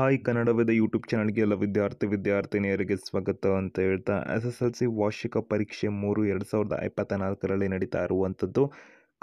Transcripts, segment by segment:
hi ಕನ್ನಡವಿದ YouTube ಚಾನಲ್ಗೆ ಎಲ್ಲ ವಿದ್ಯಾರ್ಥಿ ವಿದ್ಯಾರ್ಥಿನಿಯರಿಗೆ ಸ್ವಾಗತ ಅಂತ ಹೇಳ್ತಾ ಎಸ್ ಎಸ್ ಎಲ್ ಸಿ ವಾರ್ಷಿಕ ಪರೀಕ್ಷೆ ಮೂರು ಎರಡು ಸಾವಿರದ ಇಪ್ಪತ್ತ ನಾಲ್ಕರಲ್ಲಿ ನಡೀತಾ ಇರುವಂಥದ್ದು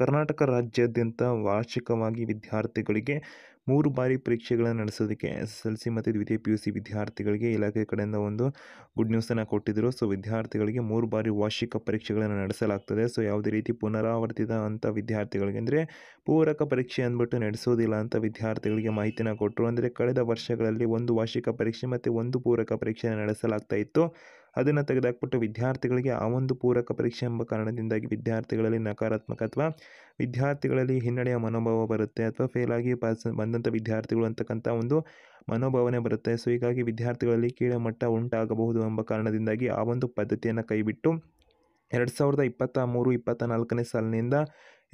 ಕರ್ನಾಟಕ ರಾಜ್ಯಾದ್ಯಂತ ವಾರ್ಷಿಕವಾಗಿ ವಿದ್ಯಾರ್ಥಿಗಳಿಗೆ ಮೂರು ಬಾರಿ ಪರೀಕ್ಷೆಗಳನ್ನು ನಡೆಸೋದಕ್ಕೆ ಎಸ್ ಎಸ್ ಎಲ್ ಸಿ ಮತ್ತು ದ್ವಿತೀಯ ಪಿ ಯು ಸಿ ವಿದ್ಯಾರ್ಥಿಗಳಿಗೆ ಇಲಾಖೆ ಕಡೆಯಿಂದ ಒಂದು ಗುಡ್ ನ್ಯೂಸನ್ನು ಕೊಟ್ಟಿದ್ದರು ಸೊ ವಿದ್ಯಾರ್ಥಿಗಳಿಗೆ ಮೂರು ಬಾರಿ ವಾರ್ಷಿಕ ಪರೀಕ್ಷೆಗಳನ್ನು ನಡೆಸಲಾಗ್ತದೆ ಸೊ ಯಾವುದೇ ರೀತಿ ಪುನರಾವರ್ತಿತ ಅಂಥ ವಿದ್ಯಾರ್ಥಿಗಳಿಗೆ ಅಂದರೆ ಪೂರಕ ಪರೀಕ್ಷೆ ಅಂದ್ಬಿಟ್ಟು ನಡೆಸೋದಿಲ್ಲ ಅಂತ ವಿದ್ಯಾರ್ಥಿಗಳಿಗೆ ಮಾಹಿತಿನ ಕೊಟ್ಟರು ಅಂದರೆ ಕಳೆದ ವರ್ಷಗಳಲ್ಲಿ ಒಂದು ವಾರ್ಷಿಕ ಪರೀಕ್ಷೆ ಮತ್ತು ಒಂದು ಪೂರಕ ಪರೀಕ್ಷೆಯನ್ನು ನಡೆಸಲಾಗ್ತಾ ಇತ್ತು ಅದನ್ನು ತೆಗೆದಾಕ್ಬಿಟ್ಟು ವಿದ್ಯಾರ್ಥಿಗಳಿಗೆ ಆ ಒಂದು ಪೂರಕ ಪರೀಕ್ಷೆ ಎಂಬ ಕಾರಣದಿಂದಾಗಿ ವಿದ್ಯಾರ್ಥಿಗಳಲ್ಲಿ ನಕಾರಾತ್ಮಕ ಅಥವಾ ವಿದ್ಯಾರ್ಥಿಗಳಲ್ಲಿ ಹಿನ್ನಡೆಯ ಮನೋಭಾವ ಬರುತ್ತೆ ಅಥವಾ ಫೇಲ್ ಆಗಿ ಪಾಸ್ ಬಂದಂಥ ವಿದ್ಯಾರ್ಥಿಗಳು ಅಂತಕ್ಕಂಥ ಒಂದು ಮನೋಭಾವನೆ ಬರುತ್ತೆ ಸೊ ಹೀಗಾಗಿ ವಿದ್ಯಾರ್ಥಿಗಳಲ್ಲಿ ಕೀಳಮಟ್ಟ ಉಂಟಾಗಬಹುದು ಎಂಬ ಕಾರಣದಿಂದಾಗಿ ಆ ಒಂದು ಪದ್ಧತಿಯನ್ನು ಕೈಬಿಟ್ಟು ಎರಡು ಸಾವಿರದ ಇಪ್ಪತ್ತ ಮೂರು ಇಪ್ಪತ್ತ ನಾಲ್ಕನೇ ಸಾಲಿನಿಂದ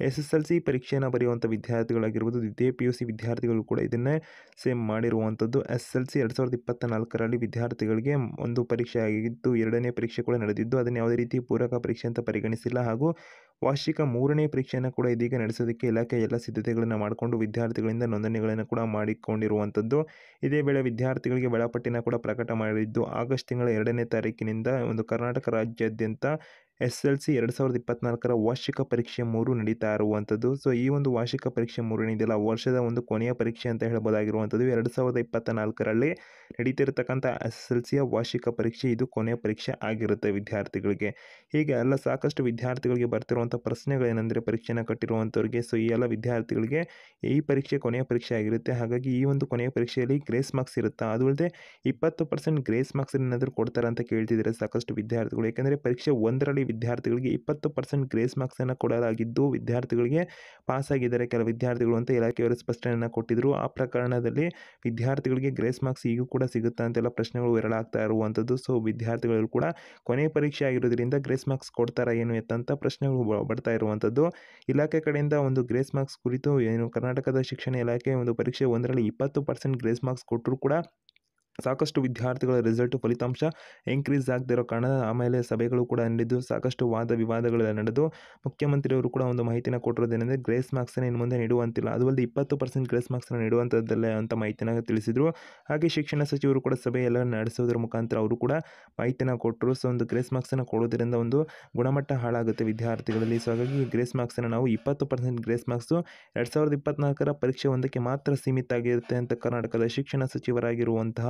ಎಸ್ ಎಸ್ ಎಲ್ ಸಿ ಪರೀಕ್ಷೆಯನ್ನು ಬರೆಯುವಂಥ ವಿದ್ಯಾರ್ಥಿಗಳಾಗಿರ್ಬೋದು ದ್ವಿತೀಯ ಪಿ ಯು ಸಿ ವಿದ್ಯಾರ್ಥಿಗಳು ಕೂಡ ಇದನ್ನೇ ಸೇಮ್ ಮಾಡಿರುವಂಥದ್ದು ಎಸ್ ಎಲ್ ಸಿ ಎರಡು ಸಾವಿರದ ಇಪ್ಪತ್ತ ನಾಲ್ಕರಲ್ಲಿ ವಿದ್ಯಾರ್ಥಿಗಳಿಗೆ ಒಂದು ಪರೀಕ್ಷೆ ಆಗಿದ್ದು ಎರಡನೇ ಪರೀಕ್ಷೆ ಕೂಡ ನಡೆದಿದ್ದು ಅದನ್ನು ಯಾವುದೇ ರೀತಿ ಪೂರಕ ಪರೀಕ್ಷೆ ಅಂತ ಪರಿಗಣಿಸಿಲ್ಲ ಹಾಗೂ ವಾರ್ಷಿಕ ಮೂರನೇ ಪರೀಕ್ಷೆಯನ್ನು ಕೂಡ ಇದೀಗ ನಡೆಸೋದಕ್ಕೆ ಇಲಾಖೆ ಎಲ್ಲ ಸಿದ್ಧತೆಗಳನ್ನು ಮಾಡಿಕೊಂಡು ವಿದ್ಯಾರ್ಥಿಗಳಿಂದ ನೋಂದಣಿಗಳನ್ನು ಕೂಡ ಮಾಡಿಕೊಂಡಿರುವಂಥದ್ದು ಇದೇ ವೇಳೆ ವಿದ್ಯಾರ್ಥಿಗಳಿಗೆ ವೇಳಾಪಟ್ಟಿನ ಕೂಡ ಪ್ರಕಟ ಮಾಡಿದ್ದು ಆಗಸ್ಟ್ ತಿಂಗಳ ಎರಡನೇ ತಾರೀಕಿನಿಂದ ಒಂದು ಕರ್ನಾಟಕ ರಾಜ್ಯಾದ್ಯಂತ ಎಸ್ ಎಲ್ ಸಿ ಎರಡು ಸಾವಿರದ ಇಪ್ಪತ್ತ್ನಾಲ್ಕರ ವಾರ್ಷಿಕ ಪರೀಕ್ಷೆ ಮೂರು ನಡೀತಾ ಇರುವಂಥದ್ದು ಸೊ ಈ ಒಂದು ವಾರ್ಷಿಕ ಪರೀಕ್ಷೆ ಮೂರು ಏನಿದೆಯಲ್ಲ ವರ್ಷದ ಒಂದು ಕೊನೆಯ ಪರೀಕ್ಷೆ ಅಂತ ಹೇಳ್ಬೋದಾಗಿರುವಂಥದ್ದು ಎರಡು ಸಾವಿರದ ಇಪ್ಪತ್ತ್ನಾಲ್ಕರಲ್ಲಿ ನಡೀತಿರತಕ್ಕಂಥ ನಡೀತಿರ್ತಕ್ಕಂಥ ಎಸ್ ಎಲ್ ಸಿಯ ವಾರ್ಷಿಕ ಪರೀಕ್ಷೆ ಇದು ಕೊನೆಯ ಪರೀಕ್ಷೆ ಆಗಿರುತ್ತೆ ವಿದ್ಯಾರ್ಥಿಗಳಿಗೆ ಹೀಗೆ ಎಲ್ಲ ಸಾಕಷ್ಟು ವಿದ್ಯಾರ್ಥಿಗಳಿಗೆ ಬರ್ತಿರುವಂಥ ಪ್ರಶ್ನೆಗಳೇನೆಂದರೆ ಪರೀಕ್ಷೆನ ಕಟ್ಟಿರುವಂಥವ್ರಿಗೆ ಸೊ ಈ ಎಲ್ಲ ವಿದ್ಯಾರ್ಥಿಗಳಿಗೆ ಈ ಪರೀಕ್ಷೆ ಕೊನೆಯ ಪರೀಕ್ಷೆ ಆಗಿರುತ್ತೆ ಹಾಗಾಗಿ ಈ ಒಂದು ಕೊನೆಯ ಪರೀಕ್ಷೆಯಲ್ಲಿ ಗ್ರೇಸ್ ಮಾರ್ಕ್ಸ್ ಇರುತ್ತಾ ಅದು ಅಲ್ಲದೆ ಇಪ್ಪತ್ತು ಪರ್ಸೆಂಟ್ ಗ್ರೇಸ್ ಮಾರ್ಕ್ಸ್ ಏನಾದರೂ ಕೊಡ್ತಾರೆ ಅಂತ ಕೇಳ್ತಿದ್ದಾರೆ ಸಾಕಷ್ಟು ವಿದ್ಯಾರ್ಥಿಗಳು ಏಕೆಂದರೆ ಪರೀಕ್ಷೆ ಒಂದರಲ್ಲಿ ವಿದ್ಯಾರ್ಥಿಗಳಿಗೆ ಇಪ್ಪತ್ತು ಪರ್ಸೆಂಟ್ ಗ್ರೇಸ್ ಮಾರ್ಕ್ಸನ್ನು ಕೊಡಲಾಗಿದ್ದು ವಿದ್ಯಾರ್ಥಿಗಳಿಗೆ ಪಾಸಾಗಿದ್ದಾರೆ ಕೆಲ ವಿದ್ಯಾರ್ಥಿಗಳು ಅಂತ ಇಲಾಖೆಯವರು ಸ್ಪಷ್ಟನೆಯನ್ನು ಕೊಟ್ಟಿದ್ದರು ಆ ಪ್ರಕರಣದಲ್ಲಿ ವಿದ್ಯಾರ್ಥಿಗಳಿಗೆ ಗ್ರೇಸ್ ಮಾರ್ಕ್ಸ್ ಈಗೂ ಕೂಡ ಸಿಗುತ್ತಾ ಅಂತೆಲ್ಲ ಪ್ರಶ್ನೆಗಳು ವಿರಳಾಗ್ತಾ ಇರುವಂಥದ್ದು ಸೊ ವಿದ್ಯಾರ್ಥಿಗಳು ಕೂಡ ಕೊನೆ ಪರೀಕ್ಷೆ ಆಗಿರೋದ್ರಿಂದ ಗ್ರೇಸ್ ಮಾರ್ಕ್ಸ್ ಕೊಡ್ತಾರಾ ಏನು ಎತ್ತಂತ ಪ್ರಶ್ನೆಗಳು ಬರ್ತಾ ಇರುವಂಥದ್ದು ಇಲಾಖೆ ಕಡೆಯಿಂದ ಒಂದು ಗ್ರೇಸ್ ಮಾರ್ಕ್ಸ್ ಕುರಿತು ಏನು ಕರ್ನಾಟಕದ ಶಿಕ್ಷಣ ಇಲಾಖೆ ಒಂದು ಪರೀಕ್ಷೆ ಒಂದರಲ್ಲಿ ಇಪ್ಪತ್ತು ಪರ್ಸೆಂಟ್ ಗ್ರೇಸ್ ಮಾರ್ಕ್ಸ್ ಕೊಟ್ಟರು ಕೂಡ ಸಾಕಷ್ಟು ವಿದ್ಯಾರ್ಥಿಗಳ ರಿಸಲ್ಟ್ ಫಲಿತಾಂಶ ಇನ್ಕ್ರೀಸ್ ಆಗದಿರೋ ಕಾರಣ ಆಮೇಲೆ ಸಭೆಗಳು ಕೂಡ ನಡೆದು ಸಾಕಷ್ಟು ವಾದ ವಿವಾದಗಳೆಲ್ಲ ನಡೆದು ಮುಖ್ಯಮಂತ್ರಿಯವರು ಕೂಡ ಒಂದು ಮಾಹಿತಿನ ಕೊಟ್ಟಿರೋದೇನೆಂದರೆ ಗ್ರೇಸ್ ಮಾರ್ಕ್ಸನ್ನು ಇನ್ನು ಮುಂದೆ ನೀಡುವಂತಿಲ್ಲ ಅಲ್ಲದೆ ಇಪ್ಪತ್ತು ಪರ್ಸೆಂಟ್ ಗ್ರೇಸ್ ಮಾರ್ಕ್ಸನ್ನು ನೀಡುವಂಥದ್ದಲ್ಲೇ ಅಂತ ಮಾಹಿತಿನ ತಿಳಿಸಿದರು ಹಾಗೆ ಶಿಕ್ಷಣ ಸಚಿವರು ಕೂಡ ಸಭೆ ಎಲ್ಲ ನಡೆಸೋದ್ರ ಮುಖಾಂತರ ಅವರು ಕೂಡ ಮಾಹಿತಿನ ಕೊಟ್ಟರು ಸೊ ಒಂದು ಗ್ರೇಸ್ ಮಾರ್ಕ್ಸನ್ನು ಕೊಡೋದ್ರಿಂದ ಒಂದು ಗುಣಮಟ್ಟ ಹಾಳಾಗುತ್ತೆ ವಿದ್ಯಾರ್ಥಿಗಳಲ್ಲಿ ಸೊ ಹಾಗಾಗಿ ಗ್ರೇಸ್ ಮಾರ್ಕ್ಸನ್ನು ನಾವು ಇಪ್ಪತ್ತು ಪರ್ಸೆಂಟ್ ಗ್ರೇಸ್ ಮಾರ್ಕ್ಸು ಎರಡು ಸಾವಿರದ ಇಪ್ಪತ್ನಾಲ್ಕರ ಪರೀಕ್ಷೆ ಒಂದಕ್ಕೆ ಮಾತ್ರ ಸೀಮಿತ ಆಗಿರುತ್ತೆ ಅಂತ ಕರ್ನಾಟಕದ ಶಿಕ್ಷಣ ಸಚಿವರಾಗಿರುವಂತಹ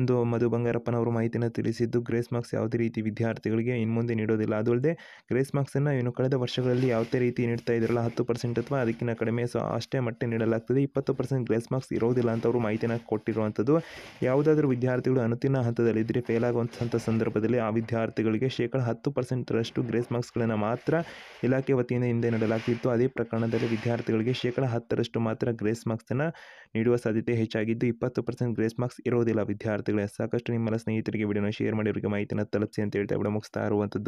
ಒಂದು ಮಧು ಬಂಗಾರಪ್ಪನವರು ಮಾಹಿತಿಯನ್ನು ತಿಳಿಸಿದ್ದು ಗ್ರೇಸ್ ಮಾರ್ಕ್ಸ್ ಯಾವುದೇ ರೀತಿ ವಿದ್ಯಾರ್ಥಿಗಳಿಗೆ ಇನ್ಮುಂದೆ ನೀಡೋದಿಲ್ಲ ಅದು ಅಲ್ಲದೆ ಗ್ರೇಸ್ ಮಾರ್ಕ್ಸನ್ನು ಇನ್ನು ಕಳೆದ ವರ್ಷಗಳಲ್ಲಿ ಯಾವುದೇ ರೀತಿ ನೀಡ್ತಾ ಇದ್ರಲ್ಲ ಹತ್ತು ಪರ್ಸೆಂಟ್ ಅಥವಾ ಅದಕ್ಕಿಂತ ಕಡಿಮೆ ಸೊ ಅಷ್ಟೇ ಮಟ್ಟೆ ನೀಡಲಾಗ್ತದೆ ಇಪ್ಪತ್ತು ಪರ್ಸೆಂಟ್ ಗ್ರೇಸ್ ಮಾರ್ಕ್ಸ್ ಇರೋದಿಲ್ಲ ಅಂತ ಅವರು ಮಾಹಿತಿಯನ್ನು ಕೊಟ್ಟಿರುವಂಥದ್ದು ಯಾವುದಾದ್ರೂ ವಿದ್ಯಾರ್ಥಿಗಳು ಅನುತಿನ ಹಂತದಲ್ಲಿದ್ದರೆ ಫೇಲ್ ಆಗುವಂಥ ಸಂದರ್ಭದಲ್ಲಿ ಆ ವಿದ್ಯಾರ್ಥಿಗಳಿಗೆ ಶೇಕಡ ಹತ್ತು ಪರ್ಸೆಂಟರಷ್ಟು ಗ್ರೇಸ್ ಮಾರ್ಕ್ಸ್ಗಳನ್ನು ಮಾತ್ರ ಇಲಾಖೆ ವತಿಯಿಂದ ಹಿಂದೆ ನೀಡಲಾಗ್ತಿತ್ತು ಅದೇ ಪ್ರಕರಣದಲ್ಲಿ ವಿದ್ಯಾರ್ಥಿಗಳಿಗೆ ಶೇಕಡ ಹತ್ತರಷ್ಟು ಮಾತ್ರ ಗ್ರೇಸ್ ಮಾರ್ಕ್ಸನ್ನು ನೀಡುವ ಸಾಧ್ಯತೆ ಹೆಚ್ಚಾಗಿದ್ದು ಇಪ್ಪತ್ತು ಪರ್ಸೆಂಟ್ ಗ್ರೇಸ್ ಮಾರ್ಕ್ಸ್ ಇರೋದಿಲ್ಲ ವಿದ್ಯಾರ್ಥಿ ಸಾಕಷ್ಟು ನಿಮ್ಮ ಸ್ನೇಹಿತರಿಗೆ ವಿಡಿಯೋನ ಶೇರ್ ಮಾಡಿ ಅವರಿಗೆ ಮಾಹಿತಿನ ತಲುಪಿಸಿ ಅಂತ ಹೇಳ್ತಾ ವಿಡಿಯೋ ಮುಗಿಸ್ತಾ ಇರುವಂಥದ್ದು